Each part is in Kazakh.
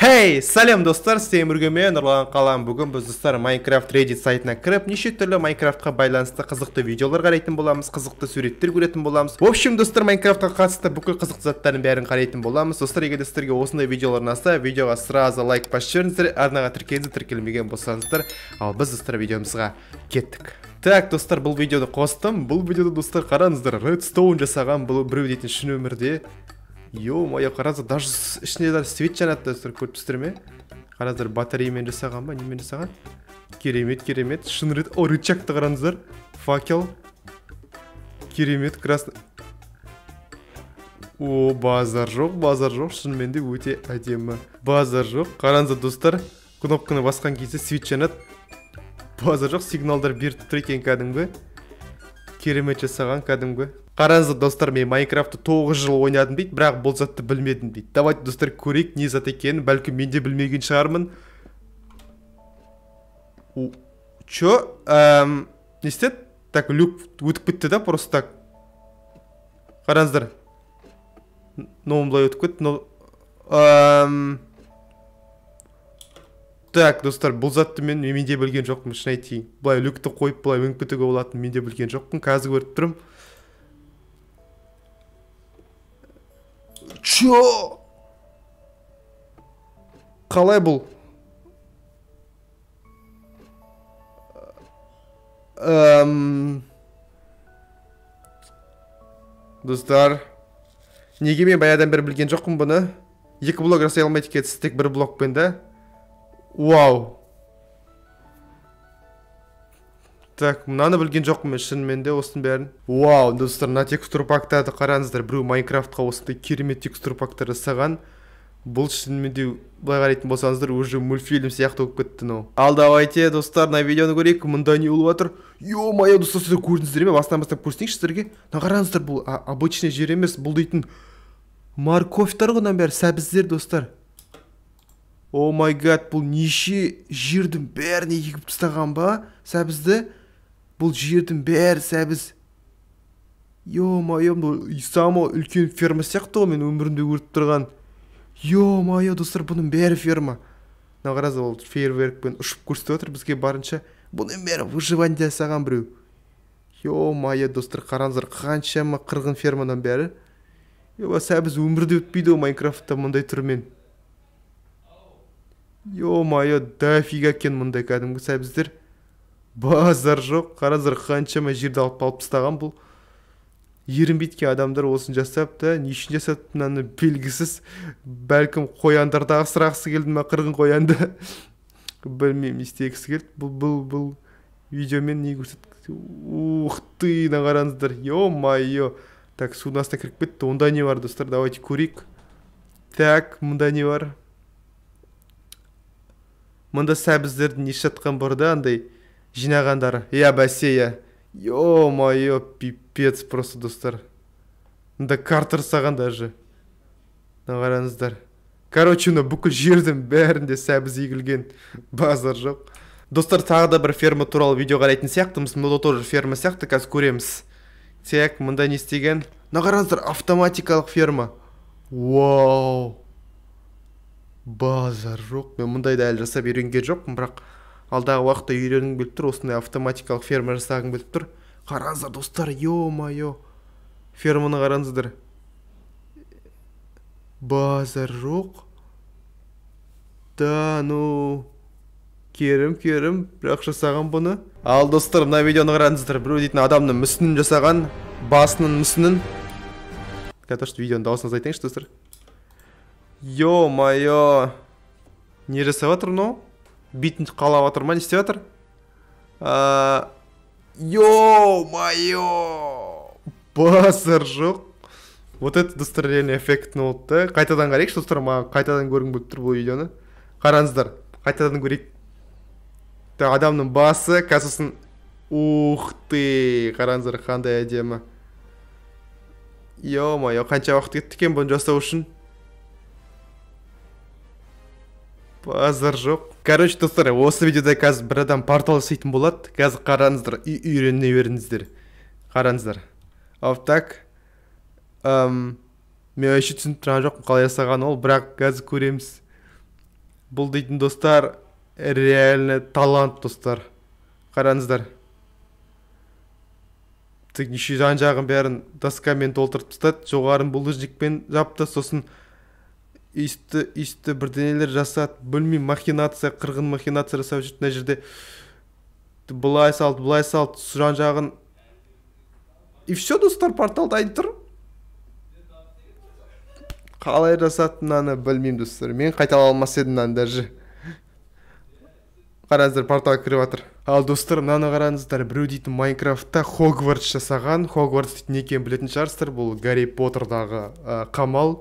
Хей, hey, сәлем достар, бірге мен Нұрлан Қалам. Бүгін біз достар Minecraft Reddit сайтына кіріп, неше түрлі Майнкрафтқа байланысты қызықты видеолар қарайтын боламыз, қызықты суреттер көретін боламыз. В общем, достар, Майнкрафтқа қатысты бүкіл қызықты заттардың бәрін қарайтын боламыз. Достар, егер сіздерге осындай видеолар ұнаса, видеоға сразу лайк басып жіберіңіздер, арнаға тіркеліңіздер, тіркелмеген болсаңыздар. Ал біз достар видеомызға кеттік. Так, достар, бұл видеоны қостым. Бұл видеода достар қараңыздар, Redstone жасаған бұл біреу дейтін шын өмірде е мое қараңыздар даже ішінде даже свет жанады достар тұрсыздар ме қараңыздар батареямен жасаған ба немен жасаған керемет керемет шын рет о рычагты қараңыздар факел керемет красный о базар жоқ базар жоқ шынымен де өте әдемі базар жоқ қараңыздар достар кнопканы басқан кезде свет жанады базар жоқ сигналдар беріп тұр екен кәдімгі керемет жасаған кәдімгі қараңыздар достар мен майнкрафтты тоғыз жыл ойнадым дейді бірақ бұл затты білмедім дейді давайте достар көрейік не зат екенін бәлкім мен де білмеген шығармын че эм, не істеді так люк өтіп кетті да просто так қараңыздар мынауым былай өтіп кетті но эм... так достар бұл затты мен менде білген жоқпын шын айтайын былай люкті қойып былай өңіп кетуге болатынын мен де білген жоқпын қазір көріп тұрмын чё қалай бұл Әм... достар неге мен баяғыдан бері білген жоқпын бұны екі блог жасай алмайды екенсіз тек бір блогпен да вау так мынаны білген жоқпын мен шынымен де осының бәрін вау достар мына текстур пактарды қараңыздар біреу майнкрафтқа осындай керемет текстур жасаған бұл шынымен де былай қарайтын болсаңыздар уже мультфильм сияқты болып кетті мынау ал давайте достар мына видеоны көрейік мұнда не болып жатыр е мое достар сіздер көрдіңіздер ме бастан бастап көрсетейінші сіздерге мына қараңыздар бұл обычный жер емес бұл дейтін морковьтар ғой мынаның бәрі сәбіздер достар о май гад бұл неше жердің бәрін егіп тастаған ба сәбізді бұл жердің бәрі сәбіз е-мое бұл самый үлкен ферма сияқты ғой мен өмірімде көріп тұрған е-мое достар бұның бәрі ферма мынау қараңыз ол фейерверкпен ұшып көрсетіп жатыр бізге барынша бұның бәрі выживание жасаған біреу е мое достар қараңыздар қаншама қырғын фермадан бәрі еба сәбіз өмірде өтпейді ғой майнкрафтта мұндай түрмен е мое дофига екен мындай кәдімгі сәбіздер базар жоқ қараңыздар қаншама жерді алып алып тастаған бұл ерінбейтке адамдар осыны жасап та не үшін жасапты мынаны белгісіз бәлкім қояндарды асырағысы келді ма қырғын қоянды білмеймін істегісі келді бұл бұл бұл видеомен не көрсет ух ты қараңыздар е мое так судың астына кіріп кетті онда не бар достар давайте көрейік так мында не бар мында сәбіздерді не жатқан бар да андай жинағандар иә бәсе иә е мое пипец просто достар мында картер саған даже мына қараңыздар короче мына бүкіл жердің бәрінде сәбіз егілген базар жоқ достар тағы да бір ферма туралы видео қарайтын сияқтымыз мұнда тоже ферма сияқты қазір көреміз так мында не істеген мына қараңыздар автоматикалық ферма вау базар жоқ мен мұндайды әлі жасап үйренген жоқпын бірақ алдағы уақытта үйренгің келіп тұр осындай автоматикалық ферма жасағың келіп тұр қараңыздар достар е мое ферманы қараңыздар базар жоқ да ну керім керім бірақ жасаған бұны ал достар мына видеоны қараңыздар біреу дейтін адамның мүсінін жасаған басының мүсінін каташ видеоның дауысын азайтайыншы достар е мое не жасап жатыр мынау битін қалап жатыр ма не істеп жатыр е мое басар жоқ вот это достоверение эффектно болды да қайтадан қарайықшы достар маған қайтадан көргім келіп тұр бұл видеоны қараңыздар қайтадан көрейік адамның басы қазір сосын ух ты қараңыздар қандай әдемі е мое қанша уақыт кетті екен бұны жасау үшін базар жоқ короче достар осы видеода қазір бір адам портал жасайтын болады қазір қараңыздар и үйрене беріңіздер қараңыздар ал так мен вообще түсініп тұрған жоқпын қалай жасаған ол бірақ қазір көреміз бұл дейтін достар реально талант достар қараңыздар еще жан жағын бәрін доскамен толтырып тастады жоғарын булыжникпен жапты сосын иісті есті бірдеңелер жасады білмеймін махинация қырғын махинация жасап жүрді мына жерде былай салды былай салды жан жағын и все достар портал айтып тұр қалай жасады мынаны білмеймін достар мен қайталай алмас едім мынаны даже қараңыздар портал кіріп жатыр ал достар мынаны қараңыздар біреу дейтін майнкрафтта хогвартс жасаған хогвартс дейтін не екенін білетін шығарсыздар бұл гарри поттердағы қамал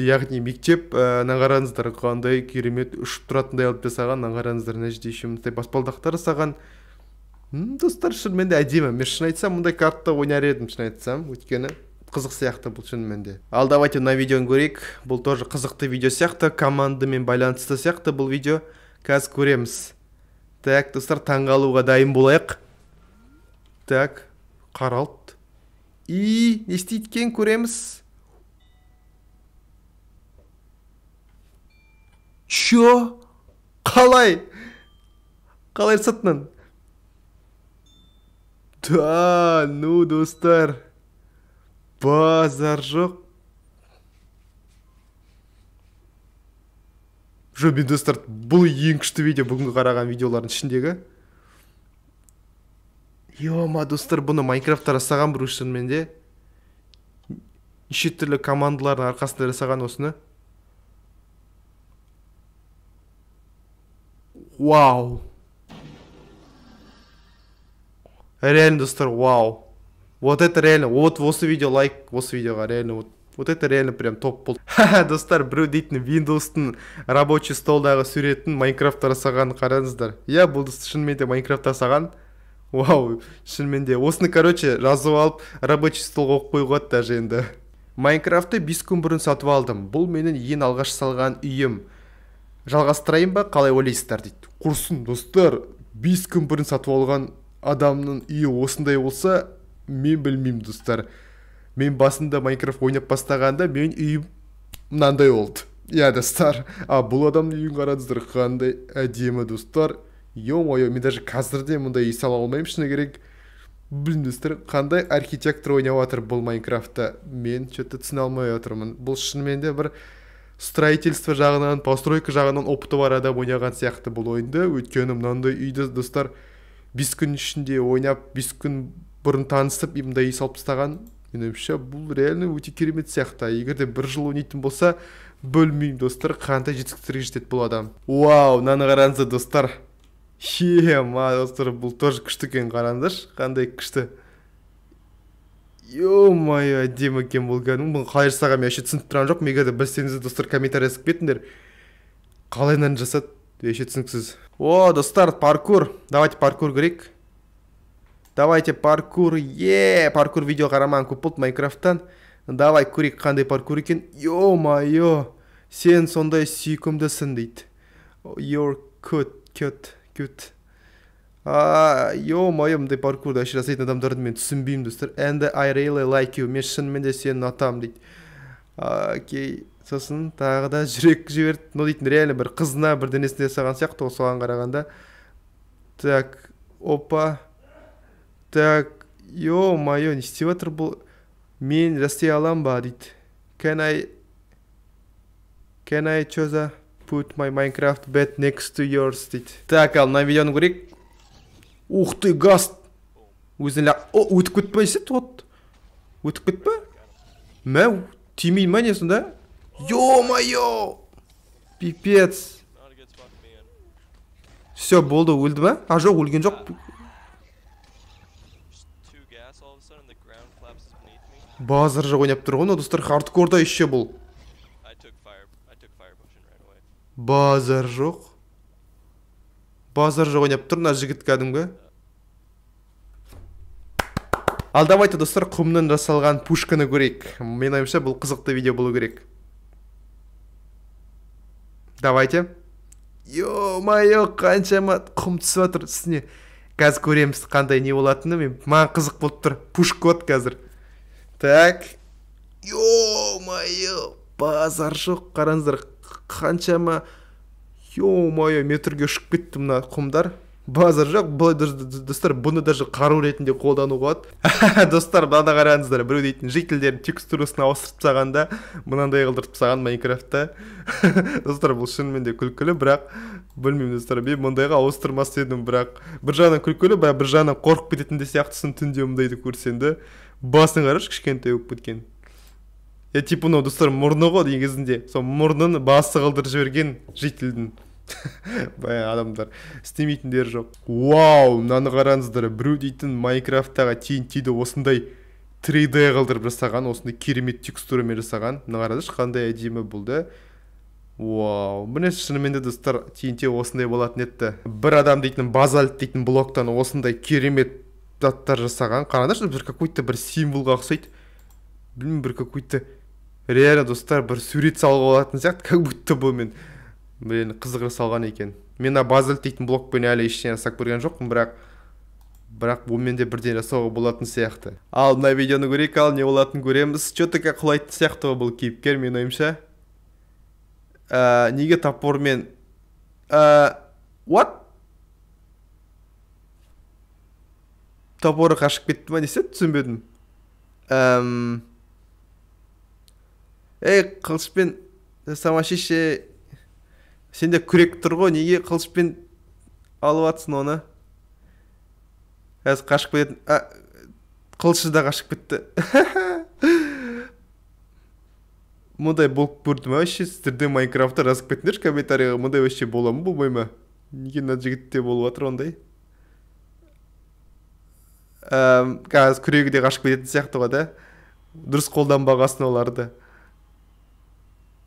яғни мектеп ә, э, қараңыздар қандай керемет ұшып тұратындай алып жасаған қараңыздар жерде еще мынандай баспалдақтар жасаған достар шынымен де әдемі мен шын айтсам мұндай картта ойнар едім шын айтсам өйткені қызық сияқты бұл шынымен де ал давайте мына видеоны көрейік бұл тоже қызықты видео сияқты командамен байланысты сияқты бұл видео қазір көреміз так достар таңғалуға дайын болайық так қаралт и не істейді екен көреміз че Қалай? Қалай сыртынан? Да, ну, достар. Базар жоқ. Жоқ, мен достар, бұл ең күшті видео бүгінгі қараған видеолардың ішіндегі. ема достар, бұны Майнкрафтта жасаған бір шынымен де. Неше түрлі командалардың арқасында жасаған осыны. Вау. Реально, достар, вау. Вот это реально, вот осы видео лайк, осы видеоға реально вот вот это реально прям топ болды ха достар біреу дейтін Windows-тың рабочий столдағы суретін Майнкрафта жасаған қараңыздар Я, бұл шынымен де Майнкрафт жасаған вау шынымен осыны короче жазып алып рабочий стол қойып қоюға болады даже енді майнкрафтты бес күн бұрын сатып алдым бұл менің ең алғаш салған үйім жалғастырайын ба қалай ойлайсыздар дейді құрсын достар бес күн бұрын сатып алған адамның үйі осындай болса мен білмеймін достар мен басында майнкрафт ойнап бастағанда мен үйім мынандай болды иә достар а бұл адамның үйін қараңыздар қандай әдемі достар е мое мен даже қазір де мұндай үй сала алмаймын шыны керек білмеймін достар қандай архитектор ойнап жатыр бұл майнкрафтта мен че то түсіне алмай отырмын бұл шынымен де бір строительство жағынан постройка жағынан опыты бар адам ойнаған сияқты бұл ойынды өйткені мынандай үйді достар бес күн ішінде ойнап бес күн бұрын танысып мындай үй салып тастаған менің ойымша бұл реально өте керемет сияқты егер де бір жыл ойнайтын болса бөлмеймін достар қандай жетістіктерге жетеді бұл адам вау мынаны қараңыздар достар е достар бұл тоже күшті екен қараңыздаршы қандай күшті емае әдемі екен бұл кәдімгі бұны қалай жасағанын мен вообще түсініп тұрған жоқпын егер де білсеңіздер достар комментарий жазып кетіңдер қалай мынаны жасады вообще түсініксіз о достар паркур давайте паркур көрейік давайте паркур е паркур видео қарамаған көп болды майнкрафттан давай көрейік қандай паркур екен е сен сондай сүйкімдісің дейді your cute, cute cute мындай деп паркурда жасайтын адамдарды мен түсінбеймін достар and I really like you мен шынымен де сені ұнатамын дейді окей сосын тағы да жүрек жіберді ну дейтін реально бір қызына бір денесіне жасаған сияқты ғой соған қарағанда так опа так йоу, мое не істеп жатыр бұл мен жасай аламын ба дейді can I can I choose a put my Minecraft bed next to yours дейді так ал мына видеоны көрейік ух ты газ ля... о өтіп кетпесе вот өтіп кетпе мә тимей ма не сонда е мое пипец все болды өлді ма а жоқ өлген жоқ базар жоқ ойнап тұр ғой мына достар хардкорда еще бұл базар жоқ базар жоқ ойнап тұр мына жігіт кәдімгі Ал давайте, достар құмнан жасалған пушканы көрейік менің ойымша бұл қызықты видео болу керек давайте е мое қаншама құм түсіп жатыр үстіне қазір көреміз қандай не болатыны мен маған қызық болып тұр пушка вот қазір так е мое базар жоқ қараңыздар қаншама е мое метрге ұшып кетті мына құмдар базар жоқ былай достар бұны даже қару ретінде қолдануға болады достар мынаны қараңыздар біреу дейтін жителдердің текстурасын ауыстырып тастағанда мынандай қылдыртып тастаған майнкрафтта достар бұл шынымен де күлкілі бірақ білмеймін достар мен мұндайға ауыстырмас едім бірақ бір жағынан күлкілі бірақ бір жағынан қорқып кететіндей сияқтысың түнде мұндайды да басын қарашы кішкентай болып кеткен е типа мынау достар мұрны ғой негізінде сол мұрнын басы қылдырып жіберген жительдің баяғы адамдар істемейтіндер жоқ вау мынаны қараңыздар біреу дейтін майнкрафттағы ді осындай 3D қылдырып жасаған осындай керемет текстурамен жасаған мына қараңызшы қандай әдемі болды вау міне шынымен де достар тнт осындай болатын еді бір адам дейтін базальт дейтін блоктан осындай керемет заттар жасаған қараңдаршы бір какой то бір символға ұқсайды білмеймін бір какой то реально достар бір сурет салуға болатын сияқты как будто бұл мен блин қызығыр салған екен мен мына базальт дейтін блокпен әлі ештеңе жасап көрген жоқпын бірақ бірақ онымен де бірден жасауға болатын сияқты ал мына видеоны көрейік ал не болатынын көреміз че то құлайтын сияқты ғой бұл кейіпкер менің ойымша ә, неге топормен ә, what топоры қашып кетті ма десе түсінбедім әм... ей қылышпен сенде күрек тұр ғой неге қылышпен алып жатсың оны қазір қашып кететін ә, қылышы да қашып кетті мындай болып көрді ма вообще сіздерде майнкрафтта жазып кетіңдерші комментарийға мындай вообще бола ма болмай ма неге мына жігітте болып жатыр ондай қазір күрегі де қашып кететін сияқты ғой да дұрыс қолданбағасын оларды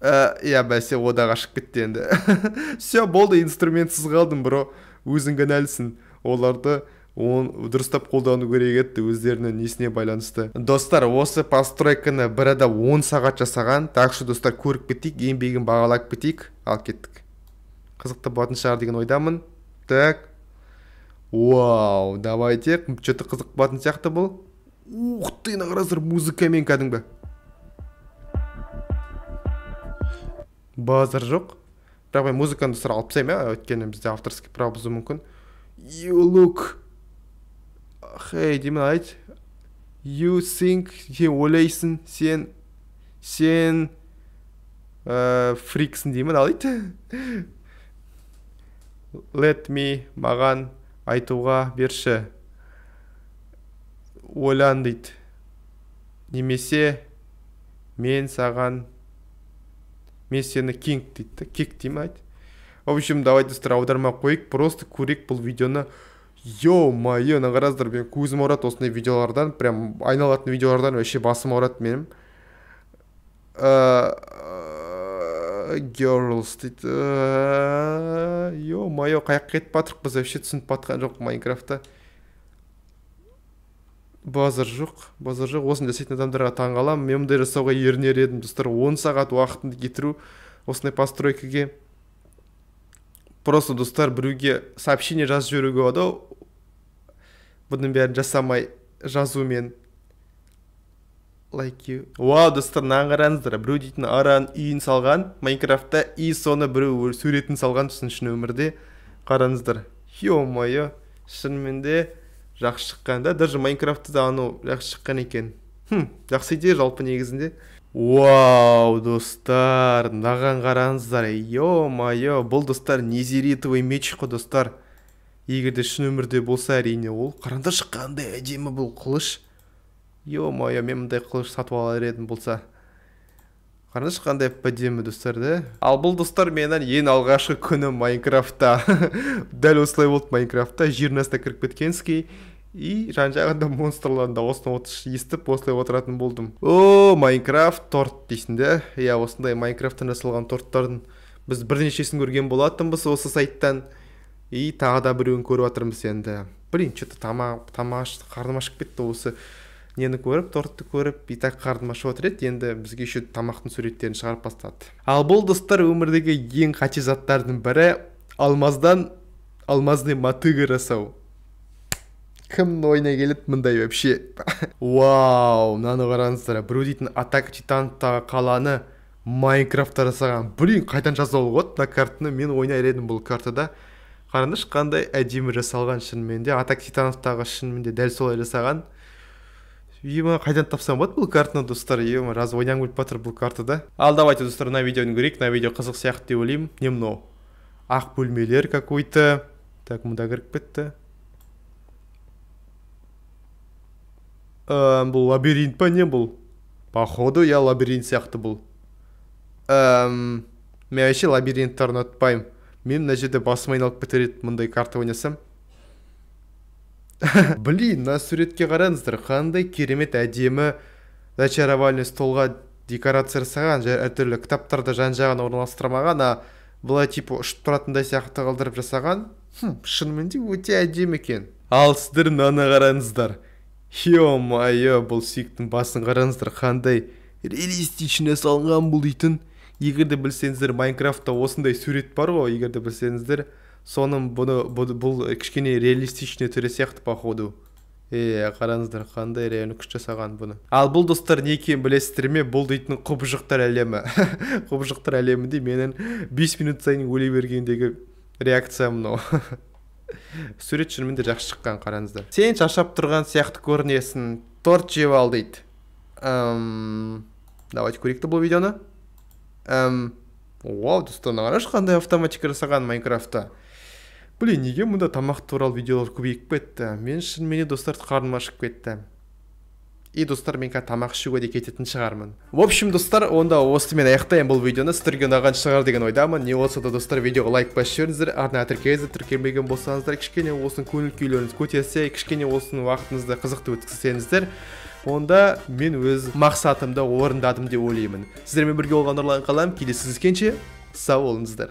Ә, иә бәсе ода қашып кетті енді все болды инструментсіз қалдым бро өзің кінәлісің оларды оны дұрыстап қолдану керек еді өздерінің несіне байланысты достар осы постройканы бір адам 10 сағат жасаған так что достар көріп кетейік еңбегін бағалап кетейік ал кеттік қызықты болатын шығар деген ойдамын так вау давайте че то қызық болатын сияқты бұл ух ты қараңыздар музыкамен кәдімгі базар жоқ бірақ мен музыканы сразу алып тастаймын иә өйткені бізде авторский право бұзуы мүмкін you look хей деймін айт you think сен ойлайсың сен сен ыыы э, фриксің деймін ал let me маған айтуға берші ойлан дейді немесе мен саған мен сені кинг дейді кик дей ма в общем давайте сіздер аудармай қояйық просто көрейік бұл видеоны йо мое қараңыздар мен көзім ауырады осындай видеолардан прям айналатын видеолардан вообще басым ауырады менің э, э, girls дейді е э, мое жаққа кетіп жатырмыз біз вообще түсініп жатқан жоқ майнкрафтта базар жоқ базар жоқ осындай жасайтын адамдарға таңғаламын мен мұндай жасауға ерінер едім достар он сағат уақытымды кетіру осындай постройкаге просто достар біреуге сообщение жазып жіберуге болады бұның бәрін жасамай жазумен лайк like вау достар мынаны қараңыздар біреу дейтін аран үйін салған майнкрафтта и соны біреу суретін салған сосын шын өмірде қараңыздар е мое жақсы шыққан да даже майнкрафтта да анау жақсы шыққан екен хм жақсы идея жалпы негізінде Вау, достар, мынаған қараңыздар, е мое бұл достар незеритовый меч қой достар. Егер де шын өмірде болса әрине ол, қараңдаршы қандай әдемі бұл қылыш. е мое мен мындай қылыш сатып алар едім болса. Қараңдаршы қандай әдемі достар, да? Ал бұл достар менің ең алғашқы күні Майнкрафтта. Дәл осылай болды Майнкрафтта, жиырмасына астына кіріп кеткенский и жан жағында монстрлардың дауысын естіп осылай отыратын болдым о майнкрафт торт дейсің да иә осындай майнкрафттан жасалған торттардың біз бірнешесін көрген болатынбыз осы сайттан и тағы да біреуін көріп жатырмыз енді блин че то тамақ тамақ ашты қарным ашып кетті осы нені көріп тортты көріп и так қарным ашып отыр еді енді бізге еще тамақтың суреттерін шығарып бастады ал бұл достар өмірдегі ең қате заттардың бірі алмаздан алмазный мотыга жасау кімнің ойына келеді мындай вообще вау мынаны қараңыздар біреу дейтін атака титантағы қаланы майнкрафтта жасаған блин қайдан жасауға болады мына картаны мен ойнар едім бұл картада қараңызшы қандай әдемі жасалған шынымен де атак титановтағы шынымен де дәл солай жасаған ема қайдан тапсам болады бұл картаны достар ема раз ойнағым келіп жатыр бұл картада ал давайте достар мына видеоны көрейік мына видео қызық сияқты деп ойлаймын не мынау ақ бөлмелер какой то так мында кіріп кетті ә, э, бұл лабиринт па не бұл походу я лабиринт сияқты бұл Эм, мен вообще лабиринттерді ұнатпаймын мен мына жерде басым айналып еді мындай карта ойнасам блин мына суретке қараңыздар қандай керемет әдемі зачаровальный столға декорация жасаған әртүрлі кітаптарды жан жағына орналастырмаған а былай типа ұшып тұратындай сияқты қалдырып жасаған хм шынымен де өте әдемі екен ал сіздер мынаны қараңыздар е-мае бұл сиктің басын қараңыздар қандай реалистично салынған бұл дейтін егер де білсеңіздер майнкрафтта осындай сурет бар ғой егер де білсеңіздер соның бұны бұл, кішкене реалистичный түрі сияқты походу е қараңыздар қандай реально күшті жасаған бұны ал бұл достар не екенін білесіздер ме бұл дейтін құбыжықтар әлемі құбыжықтар әлемінде менің 5 минут сайын өле бергендегі реакциям мынау сурет шынымен жақсы шыққан қараңыздар сен шаршап тұрған сияқты көрінесің торт жеп ал дейді Әм... давайте көрейік бұл видеоны Әм... вау мына қарашы қандай автоматика жасаған майнкрафтта блин неге мұнда тамақ туралы видеолар көбейіп кетті мен шынымен де достар қарным ашып кетті и мен қазір тамақ ішуге де кететін шығармын в общем достар онда осымен аяқтаймын бұл видеоны сіздерге ұнаған шығар деген ойдамын не болса да достар видеоға лайк басып жіберіңіздер арнайы тіркеліңіздер тіркелмеген болсаңыздар кішкене осын көңіл күйлеріңіз көтерсе кішкене осын уақытыңызды қызықты өткізсеңіздер онда мен өз мақсатымды орындадым деп ойлаймын сіздермен бірге болған нұрлан қалам келесі кездескенше сау болыңыздар